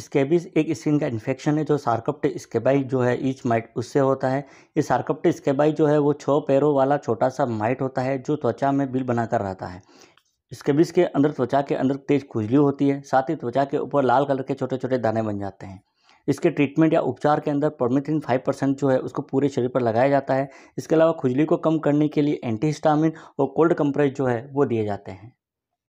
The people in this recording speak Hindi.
स्केबिस एक स्किन का इन्फेक्शन है जो सार्कप्ट स्केबाई जो है ईच माइट उससे होता है ये सार्कप्ट स्केबाई जो है वो छः पैरों वाला छोटा सा माइट होता है जो त्वचा में बिल बनाकर रहता है स्केबिस के अंदर त्वचा के अंदर तेज खुजली होती है साथ ही त्वचा के ऊपर लाल कलर के छोटे छोटे दाने बन जाते हैं इसके ट्रीटमेंट या उपचार के अंदर परमिथिन फाइव परसेंट जो है उसको पूरे शरीर पर लगाया जाता है इसके अलावा खुजली को कम करने के लिए एंटी और कोल्ड कंप्रेस जो है वो दिए जाते हैं